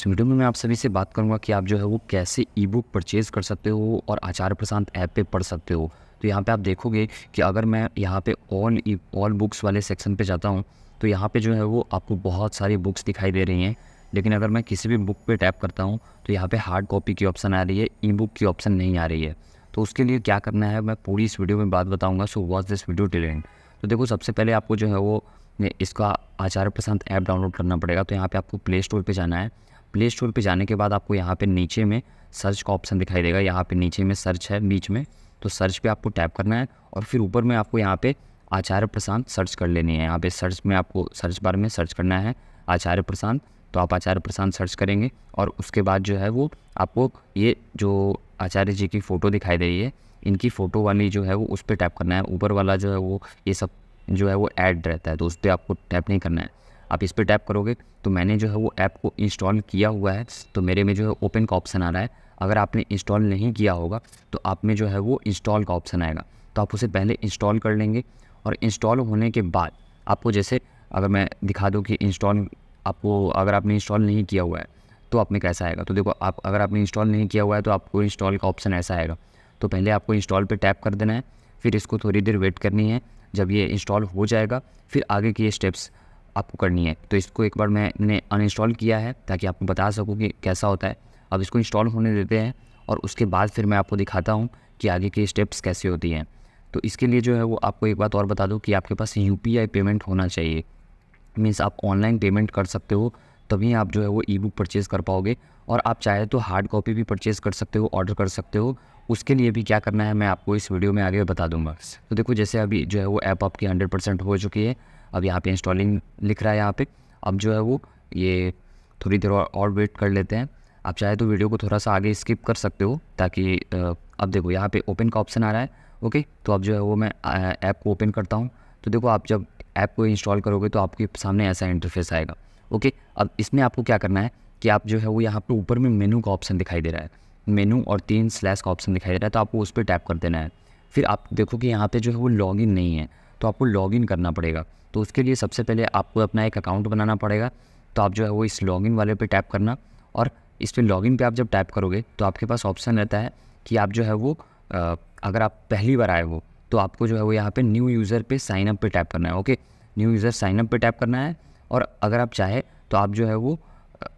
इस वीडियो में मैं आप सभी से बात करूंगा कि आप जो है वो कैसे ई बुक परचेज़ कर सकते हो और आचार्य प्रशांत ऐप पे पढ़ सकते हो तो यहाँ पे आप देखोगे कि अगर मैं यहाँ पे ऑल ऑल बुक्स वाले सेक्शन पे जाता हूँ तो यहाँ पे जो है वो आपको बहुत सारी बुक्स दिखाई दे रही हैं लेकिन अगर मैं किसी भी बुक पर टैप करता हूँ तो यहाँ पर हार्ड कॉपी की ऑप्शन आ रही है ई बुक की ऑप्शन नहीं आ रही है तो उसके लिए क्या करना है मैं पूरी इस वीडियो में बात बताऊँगा so watch this video till तो देखो सबसे पहले आपको जो है वो इसका आचार्य प्रशांत ऐप डाउनलोड करना पड़ेगा तो यहाँ पे आपको प्ले स्टोर पे जाना है प्ले स्टोर पर जाने के बाद आपको यहाँ पर नीचे में सर्च का ऑप्शन दिखाई देगा यहाँ पर नीचे में सर्च है बीच में तो सर्च पे आपको टैप करना है और फिर ऊपर में आपको यहाँ पे आचार्य प्रशांत सर्च कर लेनी है यहाँ पे सर्च में आपको सर्च बार में सर्च करना है आचार्य प्रशांत तो आप आचार्य प्रशांत सर्च करेंगे और उसके बाद जो है वो आपको ये जो आचार्य जी की फ़ोटो दिखाई दे रही है इनकी फ़ोटो वाली जो है वो उस पर टैप करना है ऊपर वाला जो है वो ये सब जो है वो ऐड रहता है तो उस पर आपको टैप नहीं करना है आप इस पर टैप करोगे तो मैंने जो है वो ऐप को इंस्टॉल किया हुआ है तो मेरे में जो है ओपन का ऑप्शन आ रहा है अगर आपने इंस्टॉल नहीं किया होगा तो आप में जो है वो इंस्टॉल का ऑप्शन आएगा तो आप उसे पहले इंस्टॉल कर लेंगे और इंस्टॉल होने के बाद आपको जैसे अगर मैं दिखा दूँ कि इंस्टॉल आपको अगर आपने इंस्टॉल नहीं किया हुआ है तो आप में कैसा आएगा तो देखो आप अगर आपने इंस्टॉल नहीं किया हुआ है तो आपको इंस्टॉल का ऑप्शन ऐसा आएगा तो पहले आपको इंस्टॉल पर टैप कर देना है फिर इसको थोड़ी देर वेट करनी है जब ये इंस्टॉल हो जाएगा फिर आगे के ये स्टेप्स आपको करनी है तो इसको एक बार मैंने अनइंस्टॉल किया है ताकि आपको बता सकूँ कि कैसा होता है अब इसको इंस्टॉल होने देते हैं और उसके बाद फिर मैं आपको दिखाता हूँ कि आगे की स्टेप्स कैसे होती हैं तो इसके लिए जो है वो आपको एक बात और बता दूँ कि आपके पास यू पेमेंट होना चाहिए मीन्स आप ऑनलाइन पेमेंट कर सकते हो तभी आप जो है वो ई बुक परचेज़ कर पाओगे और आप चाहे तो हार्ड कॉपी भी परचेज़ कर सकते हो ऑर्डर कर सकते हो उसके लिए भी क्या करना है मैं आपको इस वीडियो में आगे बता दूंगा तो देखो जैसे अभी जो है वो ऐप आपकी 100% हो चुकी है अब यहाँ पे इंस्टॉलिंग लिख रहा है यहाँ पे अब जो है वो ये थोड़ी देर और वेट कर लेते हैं आप चाहे तो वीडियो को थोड़ा सा आगे स्किप कर सकते हो ताकि अब देखो यहाँ पे ओपन का ऑप्शन आ रहा है ओके तो अब जो है वो मैं ऐप को ओपन करता हूँ तो देखो आप जब ऐप को इंस्टॉल करोगे तो आपके सामने ऐसा इंटरफेस आएगा ओके अब इसमें आपको क्या करना है कि आप जो है वो यहाँ पर ऊपर में मेनू का ऑप्शन दिखाई दे रहा है मेनू और तीन स्लैश का ऑप्शन दिखाई दे रहा है तो आपको उस पर टैप कर देना है फिर आप देखो कि यहाँ पे जो है वो लॉगिन नहीं है तो आपको लॉगिन करना पड़ेगा तो उसके लिए सबसे पहले आपको अपना एक अकाउंट बनाना पड़ेगा तो आप जो है वो इस लॉगिन वाले पे टैप करना और इस पर लॉगिन पे आप जब टैप करोगे तो आपके पास ऑप्शन रहता है कि आप जो है वो आ, अगर आप पहली बार आए हो तो आपको जो है वो यहाँ पर न्यू यूज़र पर साइन अप टैप करना है okay new user sign up tap करना है और अगर आप चाहे तो आप जो है वो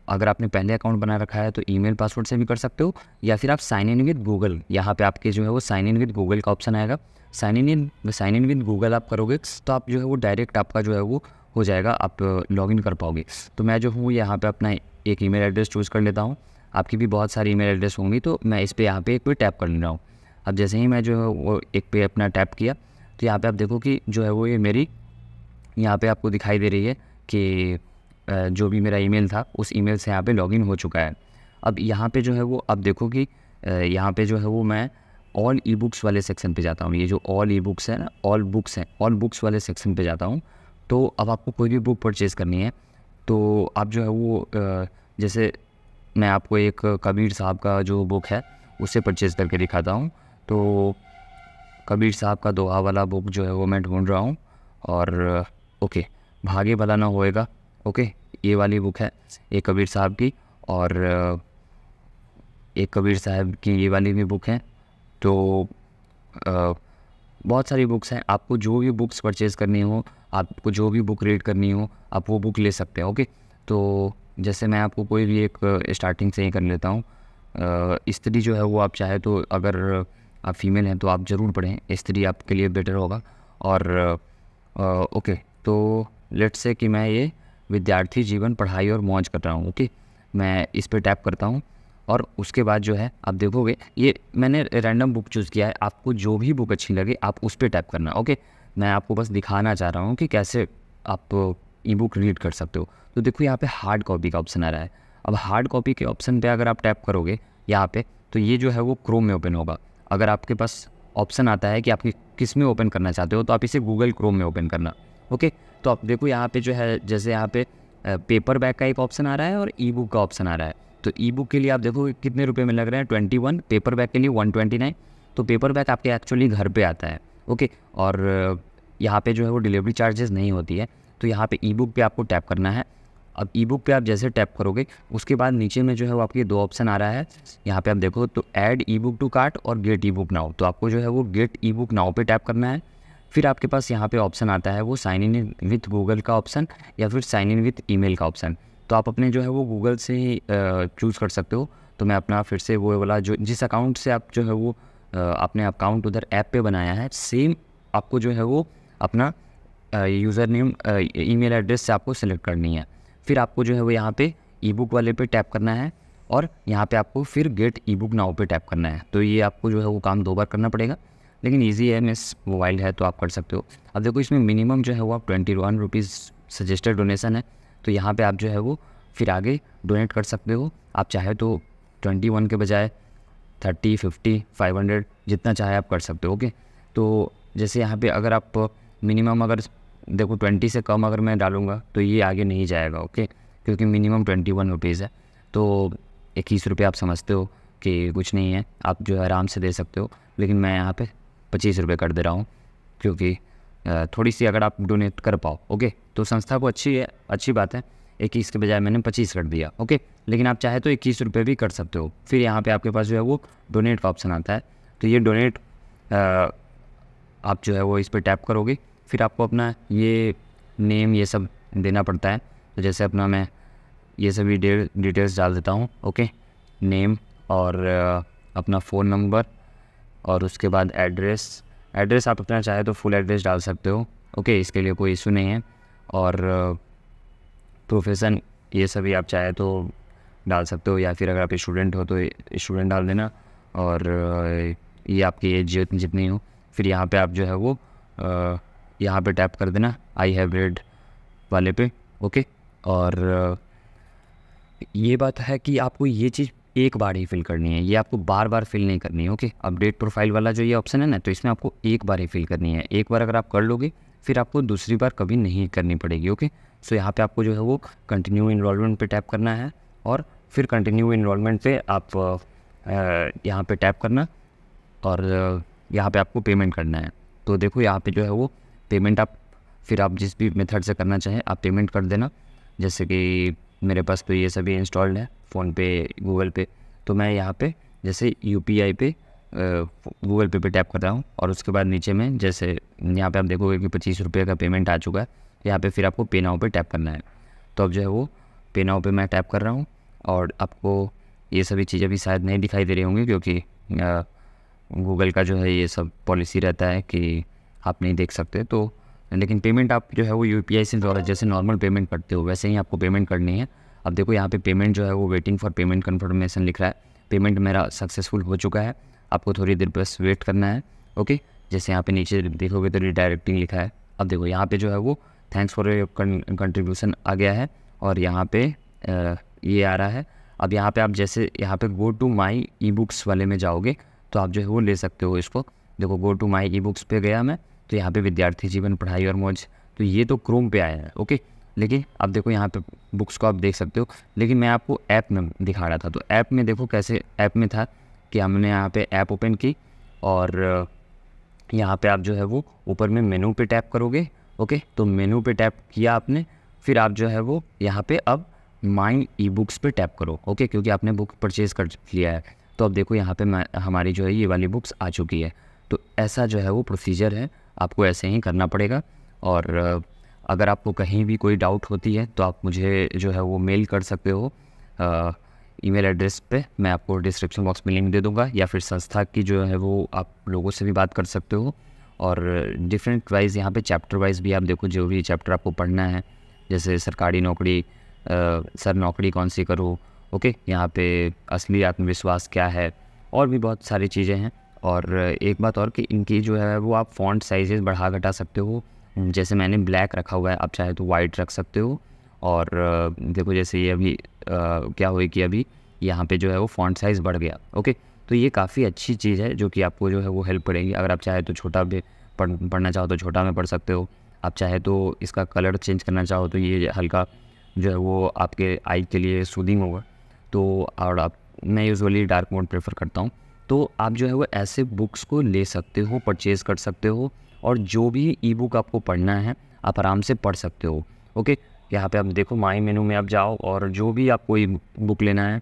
अगर आपने पहले अकाउंट बना रखा है तो ईमेल पासवर्ड से भी कर सकते हो या फिर आप साइन इन विद गूगल यहाँ पे आपके जो है वो साइन इन विद गूगल का ऑप्शन आएगा sign in in sign in with Google आप करोगे तो आप जो है वो डायरेक्ट आपका जो है वो हो जाएगा आप लॉगिन कर पाओगे तो मैं जो हूँ यहाँ पे अपना एक ईमेल एड्रेस चूज़ कर लेता हूँ आपकी भी बहुत सारी ईमेल एड्रेस होंगी तो मैं इस पर यहाँ पर एक पे टैप कर ले रहा हूँ अब जैसे ही मैं जो है वो एक पे अपना टैप किया तो यहाँ पे आप देखो कि जो है वो ये मेरी यहाँ पे आपको दिखाई दे रही है कि जो भी मेरा ईमेल था उस ईमेल से यहाँ पे लॉगिन हो चुका है अब यहाँ पे जो है वो अब देखो कि यहाँ पे जो है वो मैं ऑल ई बुक्स वाले सेक्शन पे जाता हूँ ये जो ऑल ई बुक्स है ना ऑल बुक्स हैं ऑल बुक्स वाले सेक्शन पे जाता हूँ तो अब आपको कोई भी बुक परचेज़ करनी है तो आप जो है वो जैसे मैं आपको एक कबीर साहब का जो बुक है उसे परचेज़ करके दिखाता हूँ तो कबीर साहब का दोहा वाला बुक जो है वो मैं ढूंढ रहा हूँ और ओके भागे भला ना होएगा ओके ये वाली बुक है एक कबीर साहब की और एक कबीर साहब की ये वाली भी बुक है तो आ, बहुत सारी बुक्स हैं आपको जो भी बुक्स परचेज़ करनी हो आपको जो भी बुक रीड करनी हो आप वो बुक ले सकते हैं ओके तो जैसे मैं आपको कोई भी एक स्टार्टिंग से ही कर लेता हूँ स्त्री जो है वो आप चाहे तो अगर आप फीमेल हैं तो आप ज़रूर पढ़ें स्त्री आपके लिए बेटर होगा और आ, ओके तो लेट्स से कि मैं ये विद्यार्थी जीवन पढ़ाई और मौज कर रहा हूँ ओके मैं इस पर टैप करता हूँ और उसके बाद जो है आप देखोगे ये मैंने रैंडम बुक चूज़ किया है आपको जो भी बुक अच्छी लगे आप उस पर टाइप करना ओके मैं आपको बस दिखाना चाह रहा हूँ कि कैसे आप ई बुक रीड कर सकते हो तो देखो यहाँ पे हार्ड कॉपी का ऑप्शन आ रहा है अब हार्ड कॉपी के ऑप्शन पे अगर आप टैप करोगे यहाँ पे तो ये जो है वो क्रोम में ओपन होगा अगर आपके पास ऑप्शन आता है कि आप किस में ओपन करना चाहते हो तो आप इसे गूगल क्रोम में ओपन करना ओके तो आप देखो यहाँ पे जो है जैसे यहाँ पे पेपर बैग का एक ऑप्शन आ रहा है और ई बुक का ऑप्शन आ रहा है तो ई बुक के लिए आप देखो कितने रुपये में लग रहे हैं ट्वेंटी वन पेपर बैग के लिए वन ट्वेंटी नाइन तो पेपर बैग आपके एक्चुअली घर पे आता है ओके और यहाँ पे जो है वो डिलीवरी चार्जेस नहीं होती है तो यहाँ पे ई बुक पर आपको टैप करना है अब ई बुक पर आप जैसे टैप करोगे उसके बाद नीचे में जो है वो आपके दो ऑप्शन आ रहा है यहाँ पर आप देखो तो add e book to cart और गेट ई बुक नाउ तो आपको जो है वो गेट ई बुक नाउ पर टैप करना है फिर आपके पास यहाँ पे ऑप्शन आता है वो साइन इन विथ गूगल का ऑप्शन या फिर साइन इन विथ ईमेल का ऑप्शन तो आप अपने जो है वो गूगल से ही चूज़ कर सकते हो तो मैं अपना फिर से वो वाला जो जिस अकाउंट से आप जो है वो आपने अकाउंट उधर ऐप पे बनाया है सेम आपको जो है वो अपना यूज़र नेम ईमेल एड्रेस से आपको सेलेक्ट करनी है फिर आपको जो है वो यहाँ पे ई बुक वाले पे टैप करना है और यहाँ पे आपको फिर गेट ई बुक नाव पर टैप करना है तो ये आपको जो है वो काम दो बार करना पड़ेगा लेकिन ईजी है मिस मोबाइल है तो आप कर सकते हो अब देखो इसमें मिनिमम जो है वो आप twenty one rupees suggested donation है तो यहाँ पे आप जो है वो फिर आगे डोनेट कर सकते हो आप चाहे तो ट्वेंटी वन के बजाय थर्टी फिफ्टी फाइव हंड्रेड जितना चाहे आप कर सकते हो ओके तो जैसे यहाँ पे अगर आप मिनिमम अगर देखो ट्वेंटी से कम अगर मैं डालूँगा तो ये आगे नहीं जाएगा ओके क्योंकि मिनिमम ट्वेंटी वन रुपीज़ है तो इक्कीस रुपये आप समझते हो कि कुछ नहीं है आप जो है आराम से दे सकते हो लेकिन मैं यहाँ पे पच्चीस रुपये कर दे रहा हूँ क्योंकि थोड़ी सी अगर आप डोनेट कर पाओ ओके तो संस्था को अच्छी है अच्छी बात है इक्कीस के बजाय मैंने पच्चीस कर दिया ओके लेकिन आप चाहे तो इक्कीस रुपये भी कर सकते हो फिर यहाँ पे आपके पास जो है वो डोनेट का ऑप्शन आता है तो ये डोनेट आप जो है वो इस पर टैप करोगे फिर आपको अपना ये नेम ये सब देना पड़ता है तो जैसे अपना मैं ये सभी डिटेल्स डाल देता हूँ ओके नेम और अपना फ़ोन नंबर और उसके बाद एड्रेस एड्रेस आप अपना चाहे तो फुल एड्रेस डाल सकते हो ओके इसके लिए कोई इशू नहीं है और प्रोफेसन uh, ये सभी आप चाहे तो डाल सकते हो या फिर अगर आप स्टूडेंट हो तो स्टूडेंट डाल देना और uh, ये आपकी एज जितनी हो फिर यहाँ पे आप जो है वो uh, यहाँ पे टैप कर देना आई हैव रेड वाले पे ओके और ये बात है कि आपको ये चीज़ एक बार ही फिल करनी है ये आपको बार बार फिल नहीं करनी है ओके अपडेट प्रोफाइल वाला जो ये ऑप्शन है ना तो इसमें आपको एक बार ही फिल करनी है एक बार अगर आप कर लोगे फिर आपको दूसरी बार कभी नहीं करनी पड़ेगी ओके सो यहाँ पे आपको जो है वो कंटिन्यू इनरोलमेंट पे टैप करना है और फिर कंटिन्यू इनरोलमेंट पे आप यहाँ पे टैप करना और यहाँ पे आपको पेमेंट करना है तो देखो यहाँ पे जो है वो पेमेंट आप फिर आप जिस भी मेथड से करना चाहें आप पेमेंट कर देना जैसे कि मेरे पास तो ये सभी इंस्टॉल्ड है फ़ोनपे गूगल पे तो मैं यहाँ पे जैसे यू पी आई पे गूगल पे पे टैप कर रहा हूँ और उसके बाद नीचे में जैसे यहाँ पे आप देखोगे कि पच्चीस रुपये का पेमेंट आ चुका है यहाँ पे फिर आपको पे नाव पे टैप करना है तो अब जो है वो पे नाव पे मैं टैप कर रहा हूँ और आपको ये सभी चीज़ें भी शायद नहीं दिखाई दे रही होंगी क्योंकि गूगल का जो है ये सब पॉलिसी रहता है कि आप नहीं देख सकते तो लेकिन पेमेंट आप जो है वो यू से जैसे नॉर्मल पेमेंट करते हो वैसे ही आपको पेमेंट करनी है अब देखो यहाँ पे पेमेंट जो है वो वेटिंग फॉर पेमेंट कन्फर्मेशन लिख रहा है पेमेंट मेरा सक्सेसफुल हो चुका है आपको थोड़ी देर बस वेट करना है ओके जैसे यहाँ पे नीचे देखोगे तो डायरेक्टिंग लिखा है अब देखो यहाँ पे जो है वो थैंक्स फॉर योर कंट्रीब्यूशन आ गया है और यहाँ पे ये आ रहा है अब यहाँ पे आप जैसे यहाँ पे go to my E books वाले में जाओगे तो आप जो है वो ले सकते हो इसको देखो go to my e books पे गया मैं तो यहाँ पे विद्यार्थी जीवन पढ़ाई और मौज तो ये तो क्रोम पे आया है ओके लेकिन आप देखो यहाँ पे बुक्स को आप देख सकते हो लेकिन मैं आपको ऐप में दिखा रहा था तो ऐप में देखो कैसे ऐप में था कि हमने यहाँ पे ऐप ओपन की और यहाँ पे आप जो है वो ऊपर में मेनू पे टैप करोगे ओके तो मेनू पे टैप किया आपने फिर आप जो है वो यहाँ पर अब माइंड ई बुक्स पर टैप करो ओके क्योंकि आपने बुक परचेज़ कर लिया है तो अब देखो यहाँ पर हमारी जो है ये वाली बुक्स आ चुकी है तो ऐसा जो है वो प्रोसीजर है आपको ऐसे ही करना पड़ेगा और अगर आपको कहीं भी कोई डाउट होती है तो आप मुझे जो है वो मेल कर सकते हो ईमेल एड्रेस पे मैं आपको डिस्क्रिप्शन बॉक्स में लिंक दे दूँगा या फिर संस्था की जो है वो आप लोगों से भी बात कर सकते हो और डिफरेंट वाइज यहाँ पे चैप्टर वाइज भी आप देखो जो भी चैप्टर आपको पढ़ना है जैसे सरकारी नौकरी सर नौकरी कौन सी करो ओके यहाँ पे असली आत्मविश्वास क्या है और भी बहुत सारी चीज़ें हैं और एक बात और कि इनकी जो है वो आप फॉन्ट साइजेस बढ़ा घटा सकते हो जैसे मैंने ब्लैक रखा हुआ है आप चाहे तो वाइट रख सकते हो और देखो जैसे ये अभी आ, क्या हुई कि अभी यहाँ पे जो है वो फॉन्ट साइज़ बढ़ गया ओके तो ये काफ़ी अच्छी चीज़ है जो कि आपको जो है वो हेल्प करेगी अगर आप चाहे तो छोटा भी पढ़ पढ़ना चाहो तो छोटा में पढ़ सकते हो आप चाहे तो इसका कलर चेंज करना चाहो तो ये हल्का जो है वो आपके आई के लिए सूदिंग होगा तो और आप मैं यूज़ुअली डार्क मोड प्रेफर करता हूँ तो आप जो है वो ऐसे बुक्स को ले सकते हो परचेज़ कर सकते हो और जो भी ई बुक आपको पढ़ना है आप आराम से पढ़ सकते हो ओके यहाँ पे आप देखो माई मेनू में आप जाओ और जो भी आप कोई बुक लेना है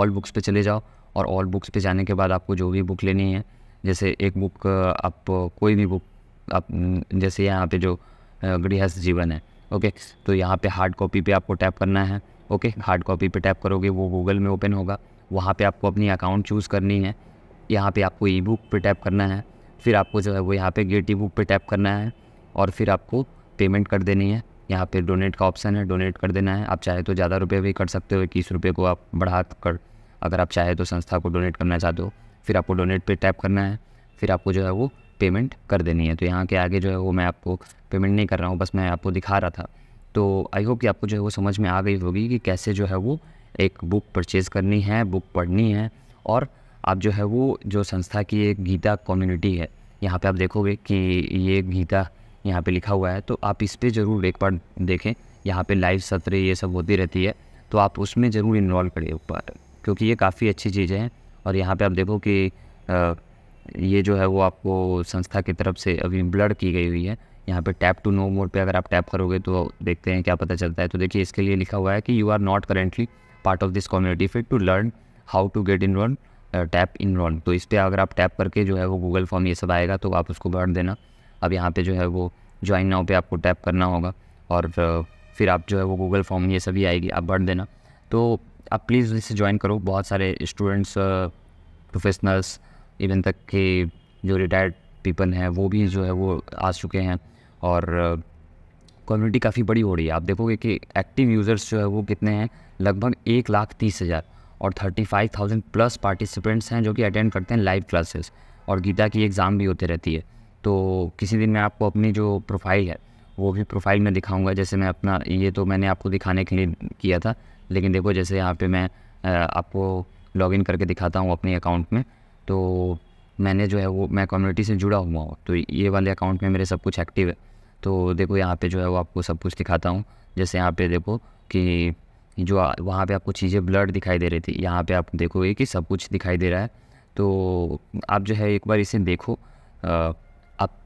ऑल बुक्स पे चले जाओ और ऑल बुक्स पे जाने के बाद आपको जो भी बुक लेनी है जैसे एक बुक आप कोई भी बुक आप जैसे यहाँ पे जो गृहस्थ जीवन है ओके तो यहाँ पे हार्ड कॉपी पे आपको टैप करना है ओके हार्ड कॉपी पे टैप करोगे वो गूगल में ओपन होगा वहाँ पे आपको अपनी अकाउंट चूज़ करनी है यहाँ पे आपको ई बुक पर टैप करना है फिर आपको जो है वो यहाँ पे गेट ई बुक पर टैप करना है और फिर आपको पेमेंट कर देनी है यहाँ पे डोनेट का ऑप्शन है डोनेट कर देना है आप चाहे तो ज़्यादा रुपये भी कर सकते हो इक्कीस रुपये को आप बढ़ा कर अगर आप चाहे तो संस्था को डोनेट करना चाहते हो फिर आपको डोनेट पर टैप करना है फिर आपको जो है वो पेमेंट कर देनी है तो यहाँ के आगे जो है वो मैं आपको पेमेंट नहीं कर रहा हूँ बस मैं आपको दिखा रहा था तो आई होप कि आपको जो है वो समझ में आ गई होगी कि कैसे जो है वो एक बुक परचेज़ करनी है बुक पढ़नी है और आप जो है वो जो संस्था की एक गीता कम्युनिटी है यहाँ पे आप देखोगे कि ये गीता यहाँ पे लिखा हुआ है तो आप इस पर ज़रूर एक बार देखें यहाँ पे लाइव सत्र ये सब होती रहती है तो आप उसमें ज़रूर इन्वॉल्व करिए ऊपर क्योंकि ये काफ़ी अच्छी चीज़ें हैं और यहाँ पे आप देखो कि ये जो है वो आपको संस्था की तरफ से अभी ब्लड की गई हुई है यहाँ पे टैप टू नो मोड पे अगर आप टैप करोगे तो देखते हैं क्या पता चलता है तो देखिए इसके लिए लिखा हुआ है कि you are not currently part of this community fit to learn how to get in run tap in run तो इस पर अगर आप टैप करके जो है वो गूगल फॉर्म ये सब आएगा तो आप उसको भर देना अब यहाँ पर जो है वो ज्वाइन नाउ पे आपको टैप करना होगा और uh, फिर आप जो है वो गूगल फॉर्म ये सभी आएगी आप भर देना तो आप प्लीज़ इसे ज्वाइन करो बहुत सारे स्टूडेंट्स प्रोफेशनल्स इवन तक के जो रिटायर्ड पीपल हैं वो भी जो है वो आ चुके हैं और कम्युनिटी काफ़ी बड़ी हो रही है आप देखोगे कि एक्टिव यूज़र्स जो है वो कितने हैं लगभग एक लाख तीस हज़ार और thirty five thousand plus participants हैं जो कि अटेंड करते हैं लाइव क्लासेस और गीता की एग्ज़ाम भी होती रहती है तो किसी दिन मैं आपको अपनी जो प्रोफाइल है वो भी प्रोफाइल में दिखाऊंगा जैसे मैं अपना ये तो मैंने आपको दिखाने के लिए किया था लेकिन देखो जैसे यहाँ पे मैं आपको लॉगिन करके दिखाता हूँ अपने अकाउंट में तो मैंने जो है वो मैं कम्युनिटी से जुड़ा हुआ हूँ तो ये वाले अकाउंट में मेरे सब कुछ एक्टिव है तो देखो यहाँ पे जो है वो आपको सब कुछ दिखाता हूँ जैसे यहाँ पे देखो कि जो वहाँ पे आपको चीज़ें ब्लड दिखाई दे रही थी यहाँ पे आप देखोगे कि सब कुछ दिखाई दे रहा है तो आप जो है एक बार इसे देखो आप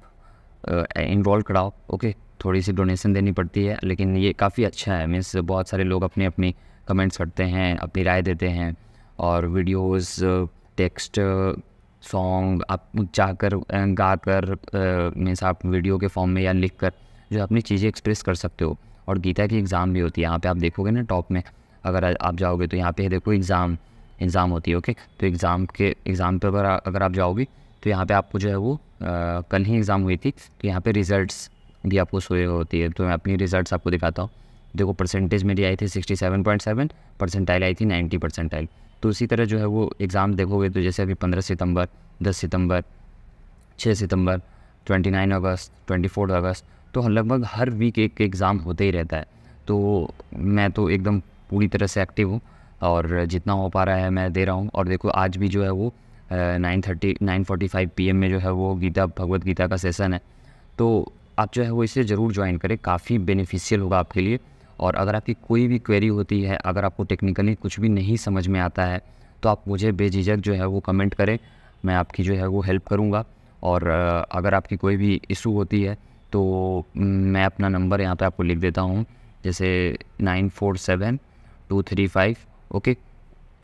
इन्वॉल्व कराओ ओके थोड़ी सी डोनेशन देनी पड़ती है लेकिन ये काफ़ी अच्छा है मीन्स बहुत सारे लोग अपने अपनी कमेंट्स करते हैं अपनी राय देते हैं और वीडियोस टेक्स्ट सॉन्ग आप जाकर गाकर मीन्स आप वीडियो के फॉर्म में या लिख कर जो अपनी चीज़ें एक्सप्रेस कर सकते हो और गीता की एग्ज़ाम भी होती है यहाँ पे आप देखोगे ना टॉप में अगर आप जाओगे तो यहाँ पे देखो एग्ज़ाम एग्ज़ाम होती है ओके तो एग्ज़ाम के एग्ज़ाम पर अगर, अगर आप जाओगे तो यहाँ पे आपको जो है वो आ, कल ही एग्ज़ाम हुई थी तो यहाँ पे रिज़ल्ट्स भी आपको सोए होती है तो मैं अपनी रिज़ल्ट्स आपको दिखाता हूँ देखो परसेंटेज मेरी आई थी sixty seven point seven percentile आई थी नाइन्टी परसेंटाइल तो उसी तरह जो है वो एग्ज़ाम देखोगे तो जैसे अभी पंद्रह सितंबर दस सितंबर छः सितंबर ट्वेंटी नाइन अगस्त ट्वेंटी फोर अगस्त तो लगभग हर वीक एक एग्ज़ाम होते ही रहता है तो मैं तो एकदम पूरी तरह से एक्टिव हूँ और जितना हो पा रहा है मैं दे रहा हूँ और देखो आज भी जो है वो nine thirty nine forty five p में जो है वो गीता भगवत गीता का सेशन है तो आप जो है वो इसे ज़रूर ज्वाइन करें काफ़ी बेनिफिशियल होगा आपके लिए और अगर आपकी कोई भी क्वेरी होती है अगर आपको टेक्निकली कुछ भी नहीं समझ में आता है तो आप मुझे बेझिझक जो है वो कमेंट करें मैं आपकी जो है वो हेल्प करूँगा और अगर आपकी कोई भी इशू होती है तो मैं अपना नंबर यहाँ पर आपको लिख देता हूँ जैसे nine four seven two three five okay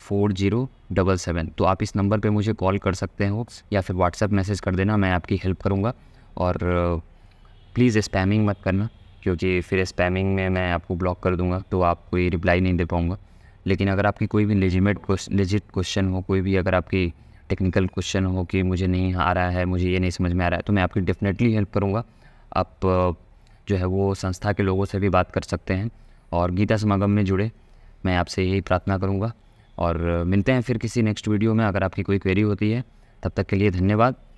four zero double seven तो आप इस नंबर पे मुझे कॉल कर सकते हो या फिर व्हाट्सएप मैसेज कर देना मैं आपकी हेल्प करूँगा और प्लीज़ स्पैमिंग मत करना क्योंकि फिर स्पैमिंग में मैं आपको ब्लॉक कर दूंगा तो आप कोई रिप्लाई नहीं दे पाऊँगा लेकिन अगर आपकी कोई भी लेजिमेट लेजिट क्वेश्चन हो कोई भी अगर आपकी टेक्निकल क्वेश्चन हो कि मुझे नहीं आ रहा है मुझे ये नहीं समझ में आ रहा है तो मैं आपकी डेफ़िनेटली हेल्प करूँगा आप जो है वो संस्था के लोगों से भी बात कर सकते हैं और गीता समागम में जुड़े मैं आपसे यही प्रार्थना करूँगा और मिलते हैं फिर किसी नेक्स्ट वीडियो में अगर आपकी कोई क्वेरी होती है तब तक के लिए धन्यवाद